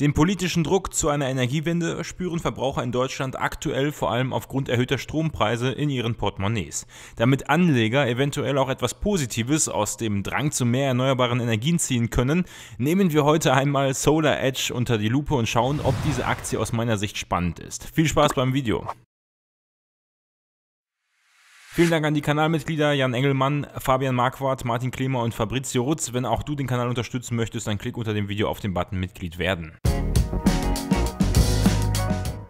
Den politischen Druck zu einer Energiewende spüren Verbraucher in Deutschland aktuell vor allem aufgrund erhöhter Strompreise in ihren Portemonnaies. Damit Anleger eventuell auch etwas Positives aus dem Drang zu mehr erneuerbaren Energien ziehen können, nehmen wir heute einmal Solar Edge unter die Lupe und schauen, ob diese Aktie aus meiner Sicht spannend ist. Viel Spaß beim Video! Vielen Dank an die Kanalmitglieder Jan Engelmann, Fabian Marquardt, Martin Klemer und Fabrizio Rutz. Wenn auch du den Kanal unterstützen möchtest, dann klick unter dem Video auf den Button Mitglied werden.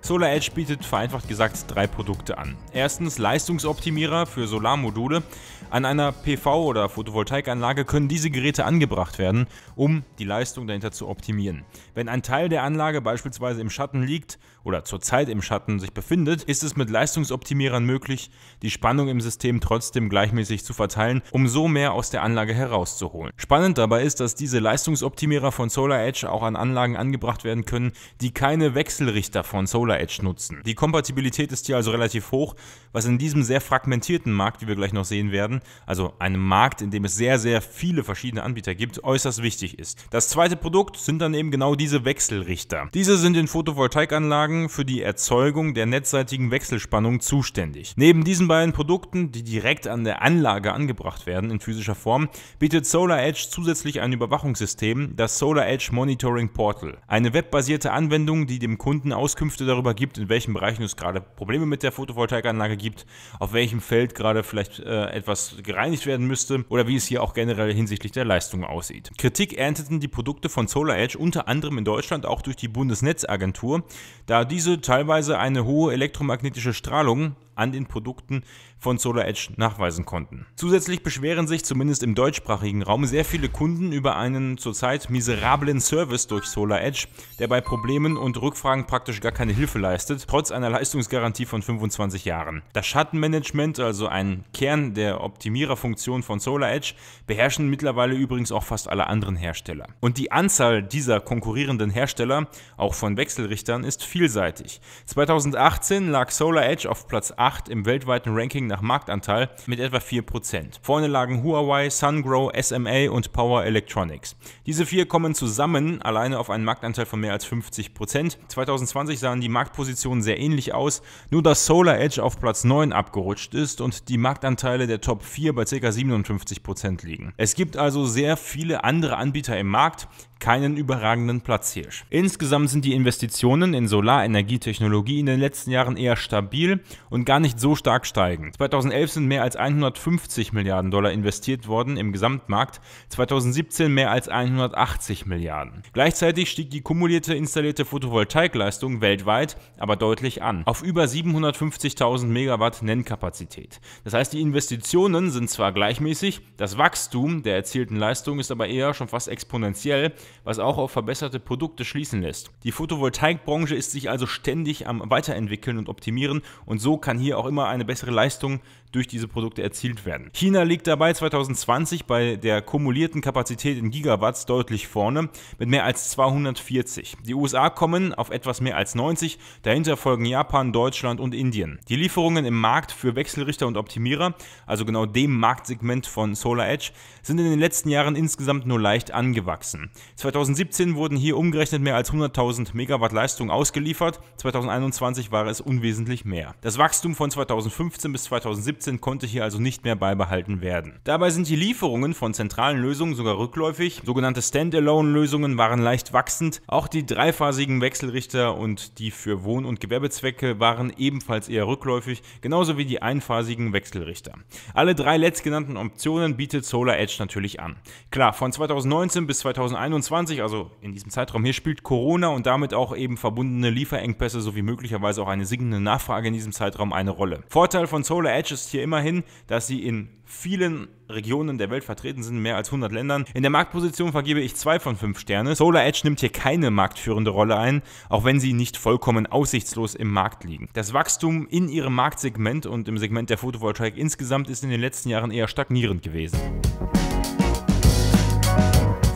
Solar Edge bietet vereinfacht gesagt drei Produkte an. Erstens Leistungsoptimierer für Solarmodule. An einer PV- oder Photovoltaikanlage können diese Geräte angebracht werden, um die Leistung dahinter zu optimieren. Wenn ein Teil der Anlage beispielsweise im Schatten liegt oder zurzeit im Schatten sich befindet, ist es mit Leistungsoptimierern möglich, die Spannung im System trotzdem gleichmäßig zu verteilen, um so mehr aus der Anlage herauszuholen. Spannend dabei ist, dass diese Leistungsoptimierer von Solar Edge auch an Anlagen angebracht werden können, die keine Wechselrichter von Solar Controller Edge nutzen. Die Kompatibilität ist hier also relativ hoch, was in diesem sehr fragmentierten Markt, wie wir gleich noch sehen werden, also einem Markt, in dem es sehr, sehr viele verschiedene Anbieter gibt, äußerst wichtig ist. Das zweite Produkt sind dann eben genau diese Wechselrichter. Diese sind in Photovoltaikanlagen für die Erzeugung der netzseitigen Wechselspannung zuständig. Neben diesen beiden Produkten, die direkt an der Anlage angebracht werden in physischer Form, bietet Solar Edge zusätzlich ein Überwachungssystem, das Solar Edge Monitoring Portal. Eine webbasierte Anwendung, die dem Kunden Auskünfte darüber darüber gibt, in welchen Bereichen es gerade Probleme mit der Photovoltaikanlage gibt, auf welchem Feld gerade vielleicht äh, etwas gereinigt werden müsste oder wie es hier auch generell hinsichtlich der Leistung aussieht. Kritik ernteten die Produkte von SolarEdge unter anderem in Deutschland auch durch die Bundesnetzagentur, da diese teilweise eine hohe elektromagnetische Strahlung an den Produkten von SolarEdge nachweisen konnten. Zusätzlich beschweren sich zumindest im deutschsprachigen Raum sehr viele Kunden über einen zurzeit miserablen Service durch SolarEdge, der bei Problemen und Rückfragen praktisch gar keine Hilfe leistet, trotz einer Leistungsgarantie von 25 Jahren. Das Schattenmanagement, also ein Kern der Optimiererfunktion von SolarEdge, beherrschen mittlerweile übrigens auch fast alle anderen Hersteller. Und die Anzahl dieser konkurrierenden Hersteller, auch von Wechselrichtern, ist vielseitig. 2018 lag SolarEdge auf Platz 8 im weltweiten Ranking nach Marktanteil mit etwa 4%. Vorne lagen Huawei, Sungrow, SMA und Power Electronics. Diese vier kommen zusammen alleine auf einen Marktanteil von mehr als 50%. 2020 sahen die Marktpositionen sehr ähnlich aus, nur dass Solar Edge auf Platz 9 abgerutscht ist und die Marktanteile der Top 4 bei ca. 57% liegen. Es gibt also sehr viele andere Anbieter im Markt, keinen überragenden Platz hier. Insgesamt sind die Investitionen in Solarenergietechnologie in den letzten Jahren eher stabil und ganz gar nicht so stark steigen. 2011 sind mehr als 150 Milliarden Dollar investiert worden im Gesamtmarkt, 2017 mehr als 180 Milliarden. Gleichzeitig stieg die kumulierte installierte Photovoltaikleistung weltweit aber deutlich an, auf über 750.000 Megawatt Nennkapazität. Das heißt, die Investitionen sind zwar gleichmäßig, das Wachstum der erzielten Leistung ist aber eher schon fast exponentiell, was auch auf verbesserte Produkte schließen lässt. Die Photovoltaikbranche ist sich also ständig am Weiterentwickeln und Optimieren und so kann hier hier auch immer eine bessere Leistung durch diese Produkte erzielt werden. China liegt dabei 2020 bei der kumulierten Kapazität in Gigawatts deutlich vorne mit mehr als 240. Die USA kommen auf etwas mehr als 90, dahinter folgen Japan, Deutschland und Indien. Die Lieferungen im Markt für Wechselrichter und Optimierer, also genau dem Marktsegment von Solar Edge, sind in den letzten Jahren insgesamt nur leicht angewachsen. 2017 wurden hier umgerechnet mehr als 100.000 Megawatt Leistung ausgeliefert, 2021 war es unwesentlich mehr. Das Wachstum von 2015 bis 2017 covid konnte hier also nicht mehr beibehalten werden. Dabei sind die Lieferungen von zentralen Lösungen sogar rückläufig. Sogenannte Standalone-Lösungen waren leicht wachsend. Auch die dreiphasigen Wechselrichter und die für Wohn- und Gewerbezwecke waren ebenfalls eher rückläufig, genauso wie die einphasigen Wechselrichter. Alle drei letztgenannten Optionen bietet Solar Edge natürlich an. Klar, von 2019 bis 2021, also in diesem Zeitraum hier, spielt Corona und damit auch eben verbundene Lieferengpässe sowie möglicherweise auch eine sinkende Nachfrage in diesem Zeitraum eine Rolle. Vorteil von Solar Edge ist hier immerhin, dass sie in vielen Regionen der Welt vertreten sind, mehr als 100 Ländern. In der Marktposition vergebe ich zwei von fünf Sterne. Solar Edge nimmt hier keine marktführende Rolle ein, auch wenn sie nicht vollkommen aussichtslos im Markt liegen. Das Wachstum in ihrem Marktsegment und im Segment der Photovoltaik insgesamt ist in den letzten Jahren eher stagnierend gewesen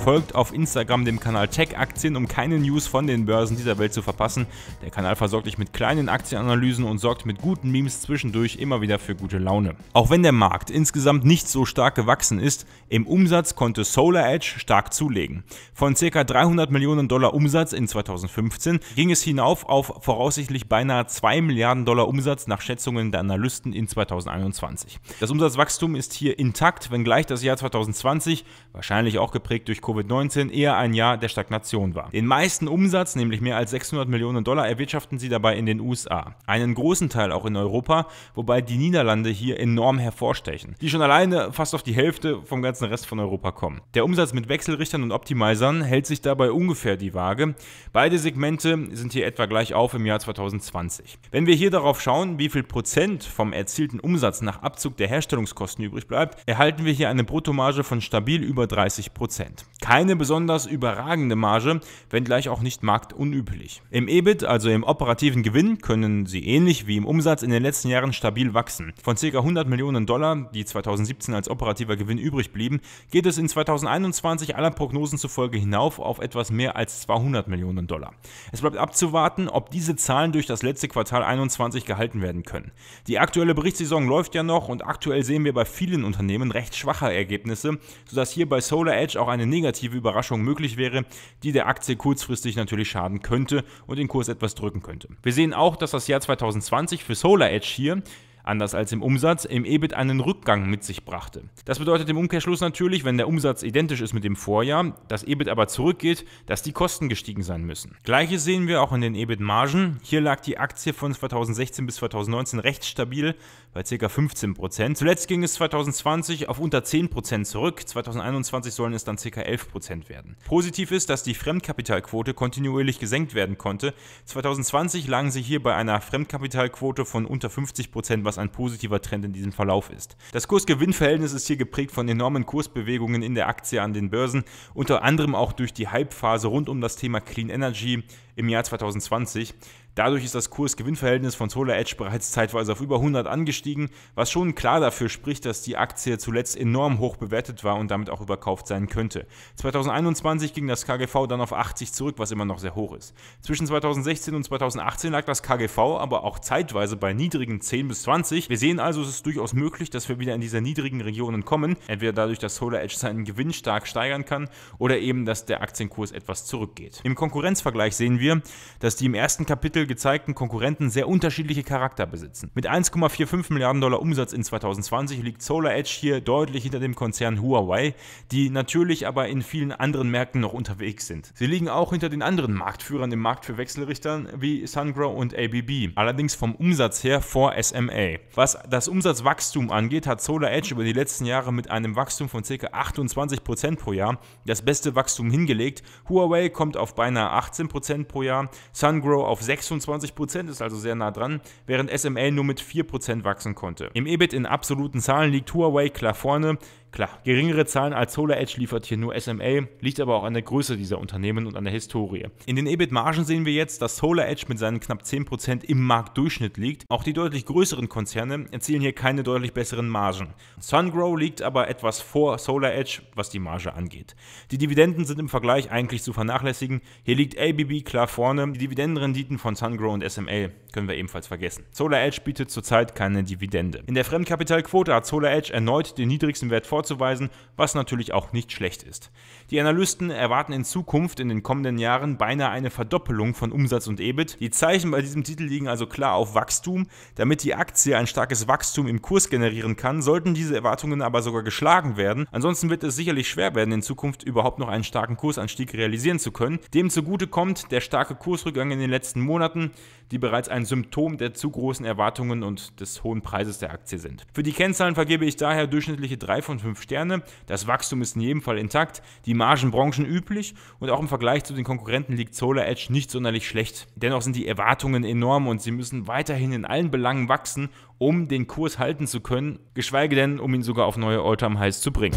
folgt auf Instagram dem Kanal Tech Aktien, um keine News von den Börsen dieser Welt zu verpassen. Der Kanal versorgt dich mit kleinen Aktienanalysen und sorgt mit guten Memes zwischendurch immer wieder für gute Laune. Auch wenn der Markt insgesamt nicht so stark gewachsen ist, im Umsatz konnte Solar Edge stark zulegen. Von ca. 300 Millionen Dollar Umsatz in 2015 ging es hinauf auf voraussichtlich beinahe 2 Milliarden Dollar Umsatz nach Schätzungen der Analysten in 2021. Das Umsatzwachstum ist hier intakt, wenngleich das Jahr 2020 wahrscheinlich auch geprägt durch Covid 19 Covid-19 eher ein Jahr der Stagnation war. Den meisten Umsatz, nämlich mehr als 600 Millionen Dollar, erwirtschaften sie dabei in den USA. Einen großen Teil auch in Europa, wobei die Niederlande hier enorm hervorstechen, die schon alleine fast auf die Hälfte vom ganzen Rest von Europa kommen. Der Umsatz mit Wechselrichtern und Optimizern hält sich dabei ungefähr die Waage. Beide Segmente sind hier etwa gleich auf im Jahr 2020. Wenn wir hier darauf schauen, wie viel Prozent vom erzielten Umsatz nach Abzug der Herstellungskosten übrig bleibt, erhalten wir hier eine Bruttomarge von stabil über 30 Prozent. Keine besonders überragende Marge, wenngleich auch nicht marktunüblich. Im EBIT, also im operativen Gewinn, können sie ähnlich wie im Umsatz in den letzten Jahren stabil wachsen. Von ca. 100 Millionen Dollar, die 2017 als operativer Gewinn übrig blieben, geht es in 2021 aller Prognosen zufolge hinauf auf etwas mehr als 200 Millionen Dollar. Es bleibt abzuwarten, ob diese Zahlen durch das letzte Quartal 2021 gehalten werden können. Die aktuelle Berichtssaison läuft ja noch und aktuell sehen wir bei vielen Unternehmen recht schwache Ergebnisse, sodass hier bei Solar Edge auch eine negative negative Überraschung möglich wäre, die der Aktie kurzfristig natürlich schaden könnte und den Kurs etwas drücken könnte. Wir sehen auch, dass das Jahr 2020 für Solar Edge hier anders als im Umsatz, im EBIT einen Rückgang mit sich brachte. Das bedeutet im Umkehrschluss natürlich, wenn der Umsatz identisch ist mit dem Vorjahr, das EBIT aber zurückgeht, dass die Kosten gestiegen sein müssen. Gleiches sehen wir auch in den EBIT-Margen. Hier lag die Aktie von 2016 bis 2019 recht stabil bei ca. 15 Zuletzt ging es 2020 auf unter 10 zurück. 2021 sollen es dann ca. 11 werden. Positiv ist, dass die Fremdkapitalquote kontinuierlich gesenkt werden konnte. 2020 lagen sie hier bei einer Fremdkapitalquote von unter 50 was ein positiver Trend in diesem Verlauf ist. Das Kurs-Gewinn-Verhältnis ist hier geprägt von enormen Kursbewegungen in der Aktie an den Börsen, unter anderem auch durch die hype rund um das Thema Clean Energy im Jahr 2020. Dadurch ist das Kurs-Gewinn-Verhältnis von Solar Edge bereits zeitweise auf über 100 angestiegen, was schon klar dafür spricht, dass die Aktie zuletzt enorm hoch bewertet war und damit auch überkauft sein könnte. 2021 ging das KGV dann auf 80 zurück, was immer noch sehr hoch ist. Zwischen 2016 und 2018 lag das KGV aber auch zeitweise bei niedrigen 10 bis 20. Wir sehen also, es ist durchaus möglich, dass wir wieder in diese niedrigen Regionen kommen, entweder dadurch, dass Solar Edge seinen Gewinn stark steigern kann oder eben, dass der Aktienkurs etwas zurückgeht. Im Konkurrenzvergleich sehen wir, dass die im ersten Kapitel gezeigten Konkurrenten sehr unterschiedliche Charakter besitzen. Mit 1,45 Milliarden Dollar Umsatz in 2020 liegt Solar Edge hier deutlich hinter dem Konzern Huawei, die natürlich aber in vielen anderen Märkten noch unterwegs sind. Sie liegen auch hinter den anderen Marktführern im Markt für Wechselrichtern wie Sungrow und ABB, allerdings vom Umsatz her vor SMA. Was das Umsatzwachstum angeht, hat Solar Edge über die letzten Jahre mit einem Wachstum von ca. 28% pro Jahr das beste Wachstum hingelegt. Huawei kommt auf beinahe 18% pro Jahr, Sungrow auf 6 26 ist also sehr nah dran, während SML nur mit 4 wachsen konnte. Im EBIT in absoluten Zahlen liegt Huawei klar vorne. Klar, geringere Zahlen als Solar Edge liefert hier nur SMA, liegt aber auch an der Größe dieser Unternehmen und an der Historie. In den EBIT-Margen sehen wir jetzt, dass Solar Edge mit seinen knapp 10% im Marktdurchschnitt liegt. Auch die deutlich größeren Konzerne erzielen hier keine deutlich besseren Margen. SunGrow liegt aber etwas vor Solar Edge, was die Marge angeht. Die Dividenden sind im Vergleich eigentlich zu vernachlässigen. Hier liegt ABB klar vorne. Die Dividendenrenditen von SunGrow und SMA können wir ebenfalls vergessen. Solar Edge bietet zurzeit keine Dividende. In der Fremdkapitalquote hat Solar Edge erneut den niedrigsten Wert vor vorzuweisen, was natürlich auch nicht schlecht ist. Die Analysten erwarten in Zukunft in den kommenden Jahren beinahe eine Verdoppelung von Umsatz und EBIT. Die Zeichen bei diesem Titel liegen also klar auf Wachstum. Damit die Aktie ein starkes Wachstum im Kurs generieren kann, sollten diese Erwartungen aber sogar geschlagen werden. Ansonsten wird es sicherlich schwer werden, in Zukunft überhaupt noch einen starken Kursanstieg realisieren zu können. Dem zugute kommt der starke Kursrückgang in den letzten Monaten, die bereits ein Symptom der zu großen Erwartungen und des hohen Preises der Aktie sind. Für die Kennzahlen vergebe ich daher durchschnittliche 3 von 5 fünf Sterne. Das Wachstum ist in jedem Fall intakt, die Margenbranchen üblich und auch im Vergleich zu den Konkurrenten liegt Solar Edge nicht sonderlich schlecht. Dennoch sind die Erwartungen enorm und sie müssen weiterhin in allen Belangen wachsen, um den Kurs halten zu können, geschweige denn, um ihn sogar auf neue all highs zu bringen.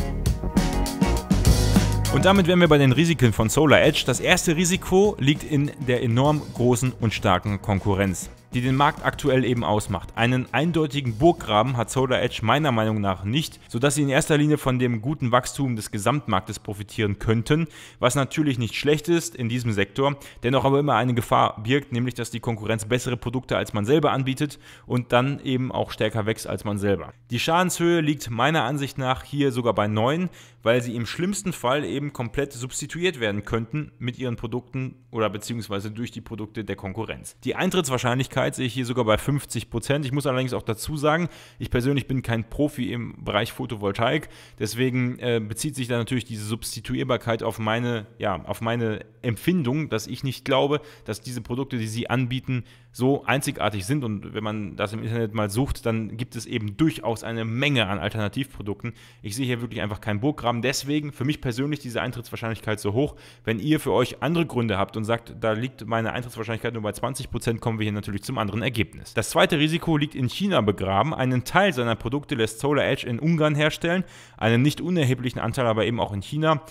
Und damit wären wir bei den Risiken von Solar Edge. Das erste Risiko liegt in der enorm großen und starken Konkurrenz die den Markt aktuell eben ausmacht. Einen eindeutigen Burggraben hat Solar Edge meiner Meinung nach nicht, sodass sie in erster Linie von dem guten Wachstum des Gesamtmarktes profitieren könnten, was natürlich nicht schlecht ist in diesem Sektor, dennoch aber immer eine Gefahr birgt, nämlich dass die Konkurrenz bessere Produkte als man selber anbietet und dann eben auch stärker wächst als man selber. Die Schadenshöhe liegt meiner Ansicht nach hier sogar bei 9, weil sie im schlimmsten Fall eben komplett substituiert werden könnten mit ihren Produkten oder beziehungsweise durch die Produkte der Konkurrenz. Die Eintrittswahrscheinlichkeit Wahrscheinlichkeit sehe ich hier sogar bei 50 Prozent. Ich muss allerdings auch dazu sagen, ich persönlich bin kein Profi im Bereich Photovoltaik. Deswegen äh, bezieht sich da natürlich diese Substituierbarkeit auf meine, ja, auf meine Empfindung, dass ich nicht glaube, dass diese Produkte, die sie anbieten, so einzigartig sind. Und wenn man das im Internet mal sucht, dann gibt es eben durchaus eine Menge an Alternativprodukten. Ich sehe hier wirklich einfach keinen Burggraben. Deswegen für mich persönlich diese Eintrittswahrscheinlichkeit so hoch. Wenn ihr für euch andere Gründe habt und sagt, da liegt meine Eintrittswahrscheinlichkeit nur bei 20%, kommen wir hier natürlich zum anderen Ergebnis. Das zweite Risiko liegt in China begraben. Einen Teil seiner Produkte lässt Solar Edge in Ungarn herstellen, einen nicht unerheblichen Anteil aber eben auch in China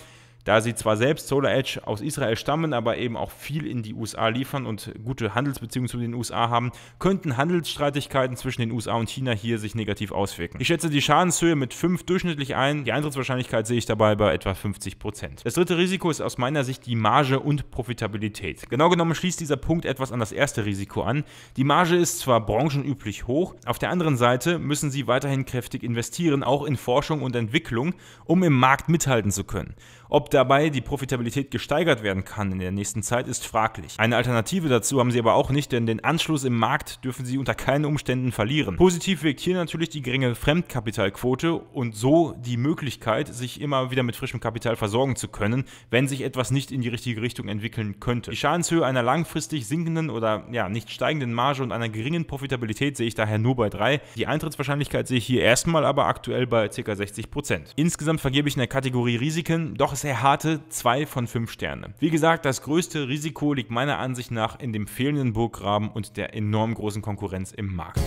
da sie zwar selbst Solar Edge aus Israel stammen, aber eben auch viel in die USA liefern und gute Handelsbeziehungen zu den USA haben, könnten Handelsstreitigkeiten zwischen den USA und China hier sich negativ auswirken. Ich schätze die Schadenshöhe mit 5 durchschnittlich ein. Die Eintrittswahrscheinlichkeit sehe ich dabei bei etwa 50%. Prozent. Das dritte Risiko ist aus meiner Sicht die Marge und Profitabilität. Genau genommen schließt dieser Punkt etwas an das erste Risiko an. Die Marge ist zwar branchenüblich hoch, auf der anderen Seite müssen sie weiterhin kräftig investieren, auch in Forschung und Entwicklung, um im Markt mithalten zu können. Ob ob dabei die Profitabilität gesteigert werden kann in der nächsten Zeit, ist fraglich. Eine Alternative dazu haben sie aber auch nicht, denn den Anschluss im Markt dürfen sie unter keinen Umständen verlieren. Positiv wirkt hier natürlich die geringe Fremdkapitalquote und so die Möglichkeit, sich immer wieder mit frischem Kapital versorgen zu können, wenn sich etwas nicht in die richtige Richtung entwickeln könnte. Die Schadenshöhe einer langfristig sinkenden oder ja, nicht steigenden Marge und einer geringen Profitabilität sehe ich daher nur bei 3. Die Eintrittswahrscheinlichkeit sehe ich hier erstmal aber aktuell bei ca. 60%. Insgesamt vergebe ich in der Kategorie Risiken doch sehr harte 2 von 5 Sterne. Wie gesagt, das größte Risiko liegt meiner Ansicht nach in dem fehlenden Burggraben und der enorm großen Konkurrenz im Markt.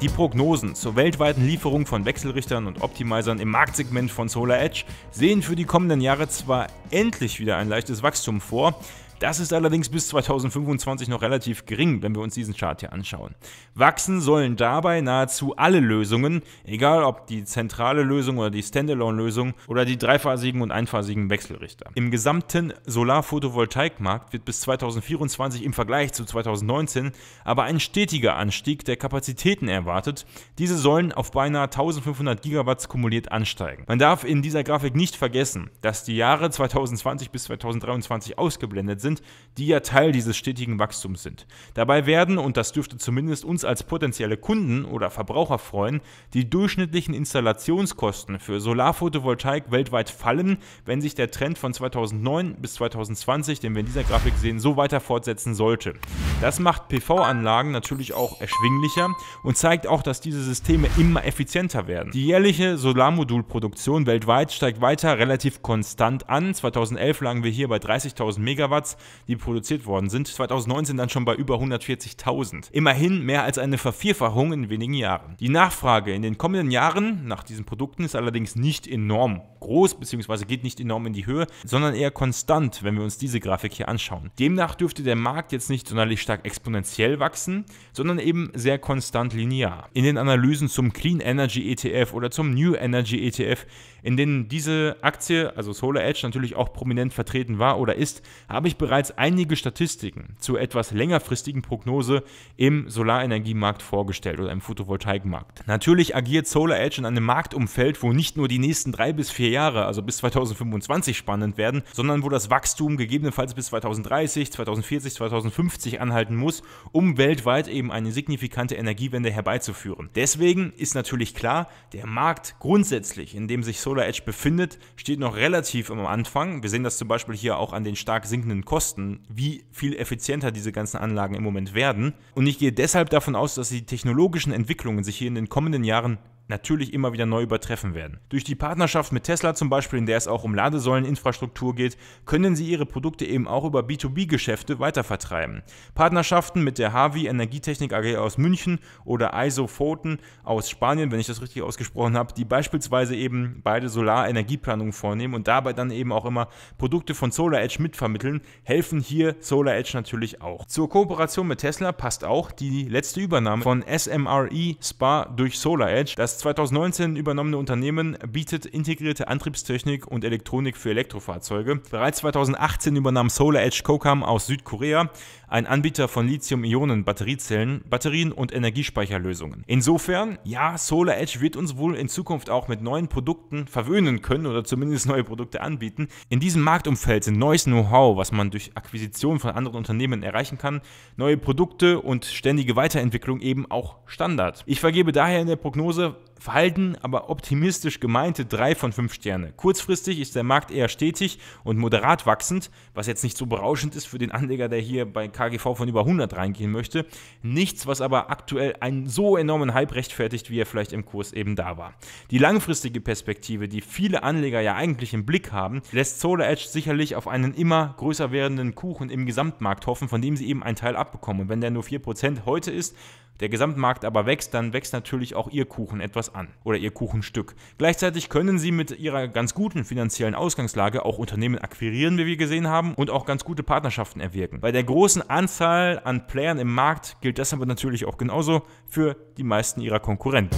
Die Prognosen zur weltweiten Lieferung von Wechselrichtern und Optimizern im Marktsegment von Solar Edge sehen für die kommenden Jahre zwar endlich wieder ein leichtes Wachstum vor, das ist allerdings bis 2025 noch relativ gering, wenn wir uns diesen Chart hier anschauen. Wachsen sollen dabei nahezu alle Lösungen, egal ob die zentrale Lösung oder die Standalone-Lösung oder die dreiphasigen und einphasigen Wechselrichter. Im gesamten Solarphotovoltaikmarkt wird bis 2024 im Vergleich zu 2019 aber ein stetiger Anstieg der Kapazitäten erwartet. Diese sollen auf beinahe 1500 Gigawatts kumuliert ansteigen. Man darf in dieser Grafik nicht vergessen, dass die Jahre 2020 bis 2023 ausgeblendet sind sind, die ja Teil dieses stetigen Wachstums sind. Dabei werden, und das dürfte zumindest uns als potenzielle Kunden oder Verbraucher freuen, die durchschnittlichen Installationskosten für Solarphotovoltaik weltweit fallen, wenn sich der Trend von 2009 bis 2020, den wir in dieser Grafik sehen, so weiter fortsetzen sollte. Das macht PV-Anlagen natürlich auch erschwinglicher und zeigt auch, dass diese Systeme immer effizienter werden. Die jährliche Solarmodulproduktion weltweit steigt weiter relativ konstant an. 2011 lagen wir hier bei 30.000 Megawatts die produziert worden sind. 2019 dann schon bei über 140.000. Immerhin mehr als eine Vervierfachung in wenigen Jahren. Die Nachfrage in den kommenden Jahren nach diesen Produkten ist allerdings nicht enorm groß bzw. geht nicht enorm in die Höhe, sondern eher konstant, wenn wir uns diese Grafik hier anschauen. Demnach dürfte der Markt jetzt nicht sonderlich stark exponentiell wachsen, sondern eben sehr konstant linear. In den Analysen zum Clean Energy ETF oder zum New Energy ETF in denen diese Aktie, also Solar Edge, natürlich auch prominent vertreten war oder ist, habe ich bereits einige Statistiken zur etwas längerfristigen Prognose im Solarenergiemarkt vorgestellt oder im Photovoltaikmarkt. Natürlich agiert Solar Edge in einem Marktumfeld, wo nicht nur die nächsten drei bis vier Jahre, also bis 2025 spannend werden, sondern wo das Wachstum gegebenenfalls bis 2030, 2040, 2050 anhalten muss, um weltweit eben eine signifikante Energiewende herbeizuführen. Deswegen ist natürlich klar, der Markt grundsätzlich, in dem sich Solar Solar Edge befindet, steht noch relativ am Anfang. Wir sehen das zum Beispiel hier auch an den stark sinkenden Kosten, wie viel effizienter diese ganzen Anlagen im Moment werden. Und ich gehe deshalb davon aus, dass die technologischen Entwicklungen sich hier in den kommenden Jahren natürlich immer wieder neu übertreffen werden. Durch die Partnerschaft mit Tesla zum Beispiel, in der es auch um Ladesäuleninfrastruktur geht, können sie ihre Produkte eben auch über B2B-Geschäfte weitervertreiben. Partnerschaften mit der Harvey Energietechnik AG aus München oder ISO Isophoten aus Spanien, wenn ich das richtig ausgesprochen habe, die beispielsweise eben beide Solarenergieplanungen vornehmen und dabei dann eben auch immer Produkte von SolarEdge mitvermitteln, helfen hier SolarEdge natürlich auch. Zur Kooperation mit Tesla passt auch die letzte Übernahme von SMRE Spa durch SolarEdge. Das das 2019 übernommene Unternehmen bietet integrierte Antriebstechnik und Elektronik für Elektrofahrzeuge. Bereits 2018 übernahm SolarEdge Kokam aus Südkorea ein Anbieter von Lithium-Ionen-Batteriezellen, Batterien und Energiespeicherlösungen. Insofern, ja, Solar Edge wird uns wohl in Zukunft auch mit neuen Produkten verwöhnen können oder zumindest neue Produkte anbieten. In diesem Marktumfeld sind neues Know-how, was man durch Akquisition von anderen Unternehmen erreichen kann, neue Produkte und ständige Weiterentwicklung eben auch Standard. Ich vergebe daher in der Prognose verhalten, aber optimistisch gemeinte 3 von 5 Sterne. Kurzfristig ist der Markt eher stetig und moderat wachsend, was jetzt nicht so berauschend ist für den Anleger, der hier bei KGV von über 100 reingehen möchte. Nichts, was aber aktuell einen so enormen Hype rechtfertigt, wie er vielleicht im Kurs eben da war. Die langfristige Perspektive, die viele Anleger ja eigentlich im Blick haben, lässt Solar Edge sicherlich auf einen immer größer werdenden Kuchen im Gesamtmarkt hoffen, von dem sie eben einen Teil abbekommen. Und wenn der nur 4% heute ist, der Gesamtmarkt aber wächst, dann wächst natürlich auch ihr Kuchen etwas an oder ihr Kuchenstück. Gleichzeitig können sie mit ihrer ganz guten finanziellen Ausgangslage auch Unternehmen akquirieren, wie wir gesehen haben, und auch ganz gute Partnerschaften erwirken. Bei der großen Anzahl an Playern im Markt gilt das aber natürlich auch genauso für die meisten ihrer Konkurrenten.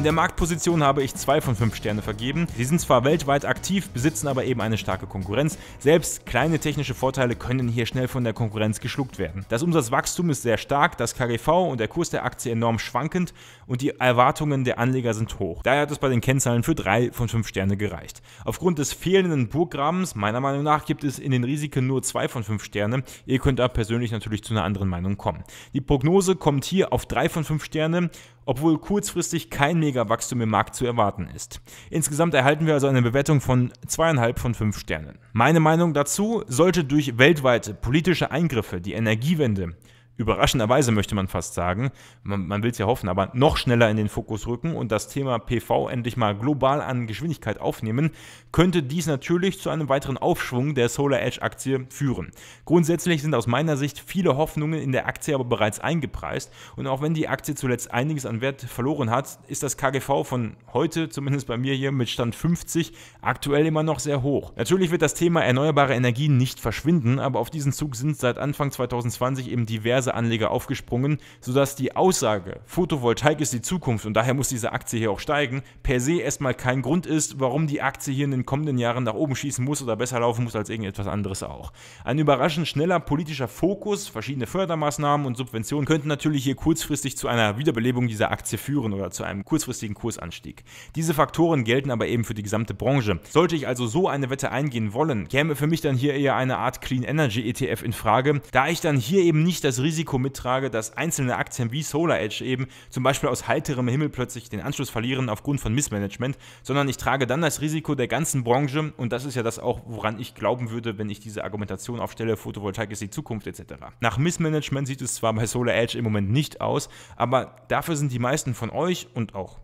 In der Marktposition habe ich zwei von fünf Sterne vergeben. Sie sind zwar weltweit aktiv, besitzen aber eben eine starke Konkurrenz. Selbst kleine technische Vorteile können hier schnell von der Konkurrenz geschluckt werden. Das Umsatzwachstum ist sehr stark, das KGV und der Kurs der Aktie enorm schwankend und die Erwartungen der Anleger sind hoch. Daher hat es bei den Kennzahlen für drei von fünf Sterne gereicht. Aufgrund des fehlenden Burggrabens, meiner Meinung nach, gibt es in den Risiken nur zwei von fünf Sterne. Ihr könnt da persönlich natürlich zu einer anderen Meinung kommen. Die Prognose kommt hier auf drei von fünf Sterne obwohl kurzfristig kein Megawachstum im Markt zu erwarten ist. Insgesamt erhalten wir also eine Bewertung von zweieinhalb von fünf Sternen. Meine Meinung dazu, sollte durch weltweite politische Eingriffe die Energiewende überraschenderweise möchte man fast sagen, man, man will es ja hoffen, aber noch schneller in den Fokus rücken und das Thema PV endlich mal global an Geschwindigkeit aufnehmen, könnte dies natürlich zu einem weiteren Aufschwung der Solar Edge Aktie führen. Grundsätzlich sind aus meiner Sicht viele Hoffnungen in der Aktie aber bereits eingepreist und auch wenn die Aktie zuletzt einiges an Wert verloren hat, ist das KGV von heute, zumindest bei mir hier mit Stand 50, aktuell immer noch sehr hoch. Natürlich wird das Thema erneuerbare Energien nicht verschwinden, aber auf diesen Zug sind seit Anfang 2020 eben diverse diverse Anleger aufgesprungen, sodass die Aussage, Photovoltaik ist die Zukunft und daher muss diese Aktie hier auch steigen, per se erstmal kein Grund ist, warum die Aktie hier in den kommenden Jahren nach oben schießen muss oder besser laufen muss als irgendetwas anderes auch. Ein überraschend schneller politischer Fokus, verschiedene Fördermaßnahmen und Subventionen könnten natürlich hier kurzfristig zu einer Wiederbelebung dieser Aktie führen oder zu einem kurzfristigen Kursanstieg. Diese Faktoren gelten aber eben für die gesamte Branche. Sollte ich also so eine Wette eingehen wollen, käme für mich dann hier eher eine Art Clean Energy ETF in Frage, da ich dann hier eben nicht das Risiko Risiko mittrage, dass einzelne Aktien wie Solar Edge eben zum Beispiel aus heiterem Himmel plötzlich den Anschluss verlieren aufgrund von Missmanagement, sondern ich trage dann das Risiko der ganzen Branche und das ist ja das auch, woran ich glauben würde, wenn ich diese Argumentation aufstelle, Photovoltaik ist die Zukunft etc. Nach Missmanagement sieht es zwar bei Solar Edge im Moment nicht aus, aber dafür sind die meisten von euch und auch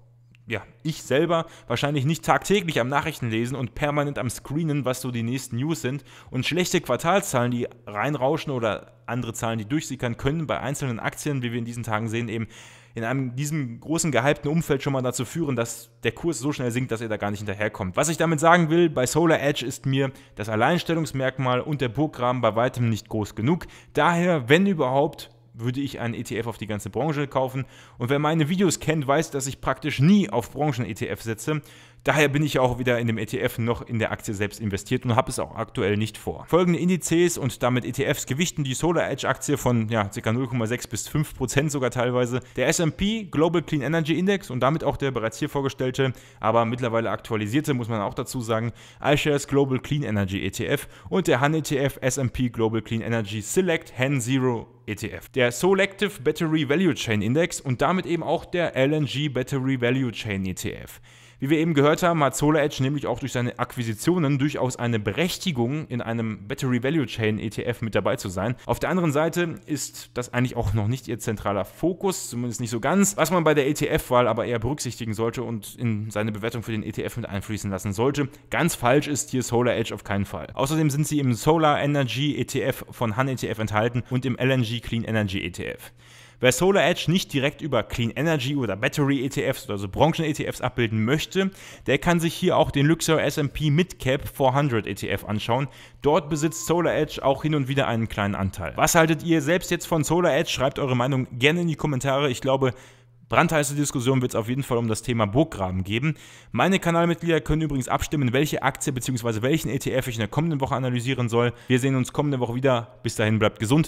ja, ich selber wahrscheinlich nicht tagtäglich am Nachrichten lesen und permanent am Screenen, was so die nächsten News sind. Und schlechte Quartalzahlen, die reinrauschen oder andere Zahlen, die durchsickern können, bei einzelnen Aktien, wie wir in diesen Tagen sehen, eben in einem, diesem großen gehypten Umfeld schon mal dazu führen, dass der Kurs so schnell sinkt, dass er da gar nicht hinterherkommt. Was ich damit sagen will, bei Solar Edge ist mir das Alleinstellungsmerkmal und der Burggraben bei weitem nicht groß genug. Daher, wenn überhaupt, würde ich einen ETF auf die ganze Branche kaufen. Und wer meine Videos kennt, weiß, dass ich praktisch nie auf Branchen-ETF setze, Daher bin ich auch weder in dem ETF noch in der Aktie selbst investiert und habe es auch aktuell nicht vor. Folgende Indizes und damit ETFs gewichten die Solar Edge Aktie von ja, ca. 0,6 bis 5 Prozent sogar teilweise, der S&P Global Clean Energy Index und damit auch der bereits hier vorgestellte, aber mittlerweile aktualisierte, muss man auch dazu sagen, iShares Global Clean Energy ETF und der HAN ETF S&P Global Clean Energy Select HAN Zero ETF, der Selective Battery Value Chain Index und damit eben auch der LNG Battery Value Chain ETF. Wie wir eben gehört haben, hat SolarEdge nämlich auch durch seine Akquisitionen durchaus eine Berechtigung, in einem Battery Value Chain ETF mit dabei zu sein. Auf der anderen Seite ist das eigentlich auch noch nicht ihr zentraler Fokus, zumindest nicht so ganz, was man bei der ETF-Wahl aber eher berücksichtigen sollte und in seine Bewertung für den ETF mit einfließen lassen sollte. Ganz falsch ist hier SolarEdge auf keinen Fall. Außerdem sind sie im Solar Energy ETF von Han ETF enthalten und im LNG Clean Energy ETF. Wer Solar Edge nicht direkt über Clean Energy oder Battery ETFs oder so also Branchen ETFs abbilden möchte, der kann sich hier auch den Luxor S&P Midcap 400 ETF anschauen. Dort besitzt Solar Edge auch hin und wieder einen kleinen Anteil. Was haltet ihr selbst jetzt von Solar Edge? Schreibt eure Meinung gerne in die Kommentare. Ich glaube, Brandheiße Diskussion wird es auf jeden Fall um das Thema Burggraben geben. Meine Kanalmitglieder können übrigens abstimmen, welche Aktie bzw. welchen ETF ich in der kommenden Woche analysieren soll. Wir sehen uns kommende Woche wieder. Bis dahin bleibt gesund.